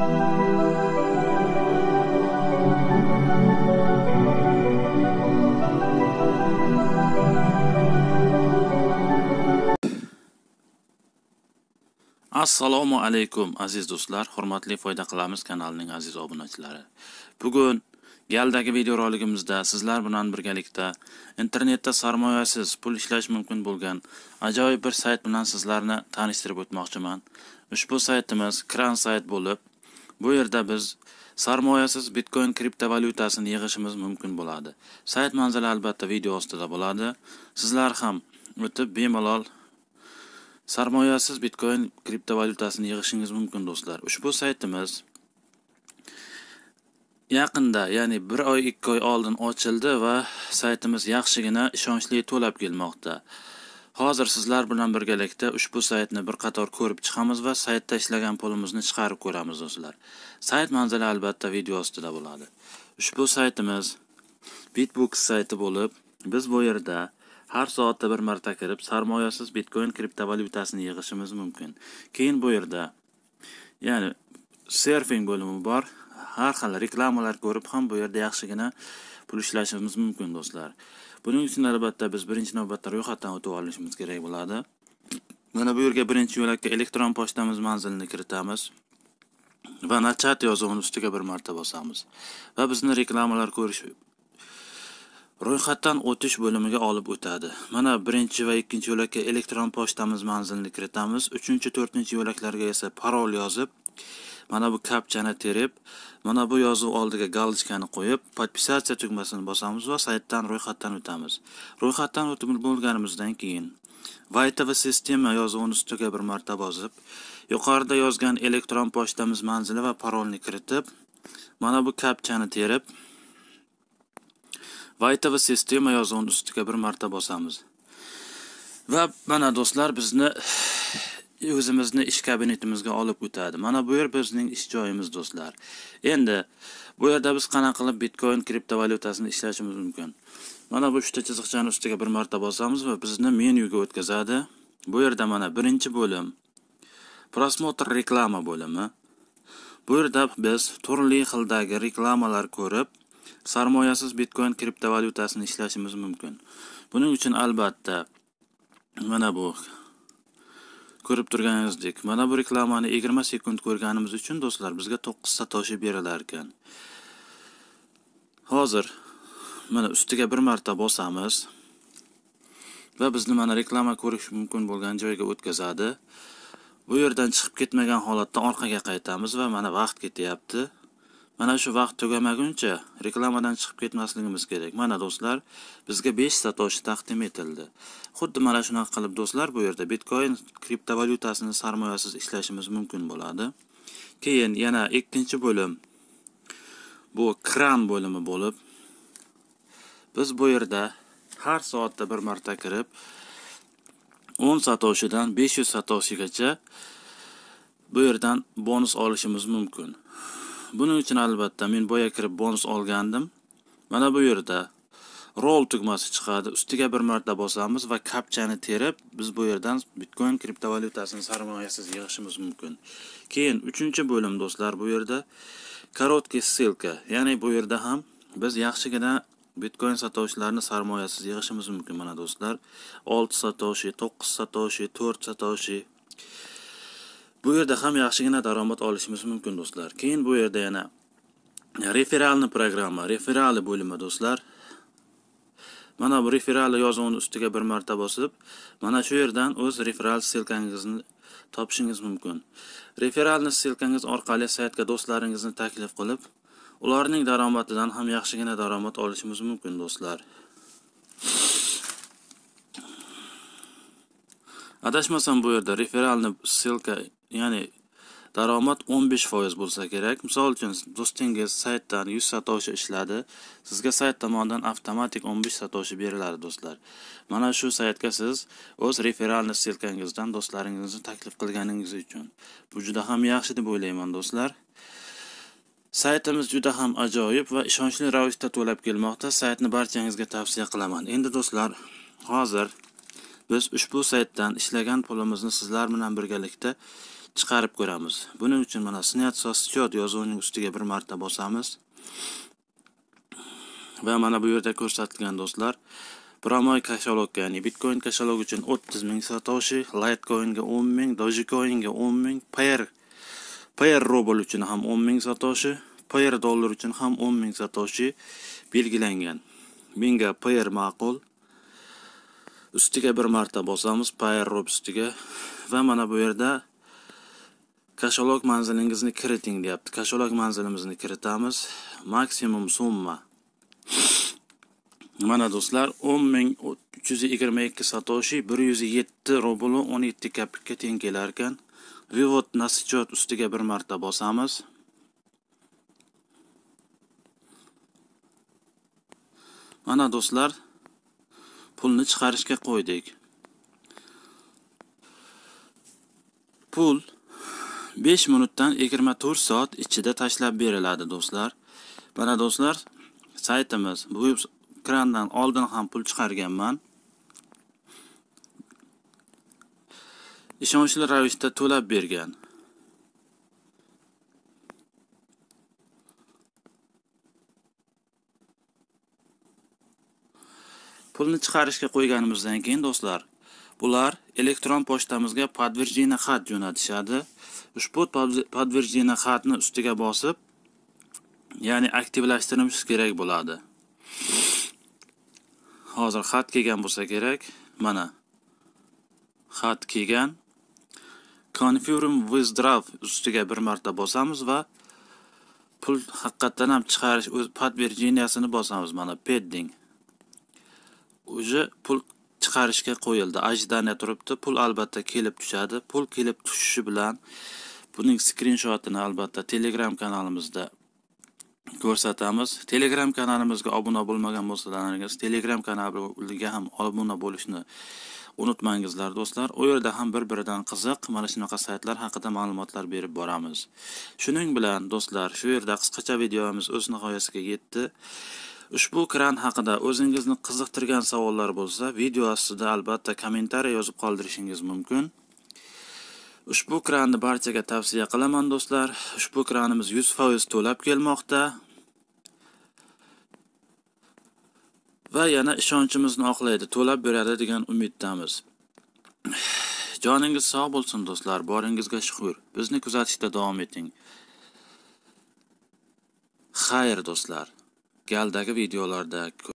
assalomu alaykum aziz do'stlar hurmatli foyda qilamiz kanalining aziz obunachilari bugun galdagi videoroligimizda sizlar bilan birgalikda internetda sarmoyasiz pul ishlash mumkin bo'lgan ajoyib bir sayt bilan sizlarni tanishtirib o'tmoqchiman ushbu saytimiz kran sayt bo'lib bu yerda biz sarmoyasiz bitcoin kriptovalyutasini yig'ishimiz mumkin bo'ladi sayt manzili albatta video ostida bo'ladi sizlar ham o'tib bemalol sarmoyasiz bitcoin kriptovalyutasini yig'ishingiz mumkin do'stlar ushbu saytimiz yaqinda ya'ni bir oy ikki oy oldin ochildi va saytimiz yaxshigina ishonchli to'lab kelmoqda hozir sizlar bilan birgalikda ushbu saytni bir qator ko'rib chiqamiz va saytda ishlagan pulimizni chiqarib ko'ramiz do'stlar sayt manzili albatta video ostida bo'ladi ushbu saytimiz bitbook sayti bo'lib biz bu yerda har soatda bir marta kirib sarmoyasiz bitcoin kriptovalyutasini yig'ishimiz mumkin keyin bu yerda ya'ni serfing bo'limi bor har xil reklamalar ko'rib ham bu yerda yaxshigina pul ishlashimiz mumkin do'stlar buning uchun albatta biz birinchi navbatda ro'yxatdan o'tib olishimiz kerak bo'ladi mana bu yerga birinchi yo'lakka elektron pochtamiz manzilini kiritamiz va nachat yozuvini ustiga bir marta bosamiz va bizni reklamalar ko'rish ro'yxatdan o'tish bo'limiga olib o'tadi mana birinchi va ikkinchi yo'lakka elektron pochtamiz manzilini kiritamiz uchinchi to'rtinchi yo'laklarga esa parol yozib mana bu kapchani terib mana bu yozuv oldiga galochkani qo'yib podpisatsiya tugmasini bosamiz va saytdan ro'yxatdan o'tamiz ro'yxatdan o'tib bo'lganimizdan keyin vaytava sistema yozuvini ustiga bir marta bosib yuqorida yozgan elektron pochtamiz manzili va parolni kiritib mana bu kapchani terib vaytava sistema yozuvini ustiga bir marta bosamiz va mana do'stlar bizni o'zimizni ish kabinetimizga olib o'tadi mana bu yer bizning ish joyimiz do'stlar endi bu yerda biz qanaqa qilib bitcoin kriptovalyutasini ishlashimiz mumkin mana bu uchta chiziqchani ustiga bir marta bosamiz va bizni menyuga o'tkazadi bu yerda mana birinchi bo'lim prosmotr reklama bo'limi bu yerda biz turli xildagi reklamalar ko'rib sarmoyasiz bitcoin kriptovalyutasini ishlashimiz mumkin buning uchun albatta mana bu ko'rib turganingizdek mana bu reklamani yigirma sekund ko'rganimiz uchun do'stlar bizga to'qqiz satoshi berilar ekan hozir mana ustiga bir marta bosamiz va bizni mana reklama ko'rish mumkin bo'lgan joyga o'tkazadi bu yerdan chiqib ketmagan holatda orqaga qaytamiz va mana vaqt ketyapti mana shu vaqt tugamaguncha reklamadan chiqib ketmasligimiz kerak mana do'stlar bizga besh satoshi taqdim etildi xuddi mana shunaqa qilib do'stlar bu yerda bitcoin kriptovalyutasini sarmoyasiz ishlashimiz mumkin bo'ladi keyin yana ikkinchi bo'lim bu kran bo'limi bo'lib biz bu yerda har soatda bir marta kirib o'n satoshidan besh yuz satoshigacha bu yerdan bonus olishimiz mumkin buning uchun albatta men boya kirib bonus olgandim mana bu yerda roll tugmasi chiqadi ustiga bir marta bosamiz va kapchani terib biz bu yerdan bitcoin kriptovalyutasini sarmoyasiz yig'ishimiz mumkin keyin uchinchi bo'lim do'stlar bu yerda короткий ссылка ya'ni bu yerda ham biz yaxshigina bitcoin sotuvchilarni sarmoyasiz yig'ishimiz mumkin mana do'stlar olti satoshi to'qqiz satoshi to'rt satoshi bu yerda ham yaxshigina daromad olishimiz mumkin do'stlar keyin bu yerda yana referalni programma referali bo'limi do'stlar mana bu referali yozuvini ustiga bir marta bosib mana shu yerdan o'z referal ssilkangizni topishingiz mumkin referalni ssilkangiz orqali saytga do'stlaringizni taklif qilib ularning daromadidan ham yaxshigina daromad olishimiz mumkin do'stlar adashmasam bu yerda referalni ssilka ya'ni daromad 15% bo'lsa kerak misol uchun do'stingiz saytdan 100 satoshi ishladi sizga sayt tomonidan avtomatik 15 satoshi beriladi do'stlar mana shu saytga siz o'z referalniy ssilkangizdan do'stlaringizni taklif qilganingiz uchun bu juda ham yaxshi deb o'ylayman do'stlar saytimiz juda ham ajoyib va ishonchli ravishda to'lab kelmoqda saytni barchangizga tavsiya qilaman endi do'stlar hozir biz ushbu saytdan ishlagan pulimizni sizlar bilan birgalikda chiqarib ko'ramiz buning uchun mana снять счет yozuvining ustiga bir marta bosamiz va mana bu yerda ko'rsatilgan do'stlar promoy kashalokka ya'ni bitcoin kashalok uchun o'ttiz ming satoshi litecoinga o'n ming dogecoinga o'n ming payer payer robol uchun ham o'n ming satoshi payer dollar uchun ham o'n ming satoshi belgilangan menga payer ma'qul ustiga bir marta bosamiz payer rob ustiga va mana bu yerda kasholok manzilingizni kiriting deyapti kasholok manzilimizni kiritamiz maksimum summa mana do'stlar o'n ming uch yuz yigirma ikki satoshi bir yuz yetti rublu o'n yetti kapikka teng kelar ekan vivod nasichot ustiga bir marta bosamiz mana do'stlar pulni chiqarishga qo'ydik pul 5 minutdan 24 soat ichida tashlab beriladi do'stlar mana do'stlar saytimiz bu krandan oldin ham pul chiqarganman ishonchli ravishda to'lab bergan pulni chiqarishga qo'yganimizdan keyin do'stlar bular elektron pochtamizga подтверждение xat jo'natishadi ushbu подтверждение xatni ustiga bosib ya'ni aktivlashtirishimiz kerak bo'ladi hozir xat kelgan bo'lsa kerak mana xat kelgan confirm withdraw ustiga bir marta bosamiz va pul haqiqatan ham chiqarish o'z подтверждениясini bosamiz mana pending Uje pul chiqarishga qo'yildi ajdaniya turibdi pul albatta kelib tushadi pul kelib tushishi bilan buning skrinshotini albatta telegram kanalimizda ko'rsatamiz telegram kanalimizga obuna bo'lmagan bo'lsalaringiz telegram kanaliga ham obuna bo'lishni unutmangizlar do'stlar u yerda ham bir biridan qiziq mana shunaqa saytlar haqida ma'lumotlar berib boramiz shuning bilan do'stlar shu yerda qisqacha videomiz o'z nihoyasiga yetdi ushbu kran haqida o'zingizni qiziqtirgan savollar bo'lsa video ostida albatta kommentariy yozib qoldirishingiz mumkin ushbu kranni barchaga tavsiya qilaman do'stlar ushbu kranimiz 100% to'lab kelmoqda va yana ishonchimizni oqlaydi to'lab beradi degan umiddamiz joningiz sog' bo'lsin do'stlar boringizga shukr. bizni kuzatishda davom eting xayr do'stlar galdagi videolarda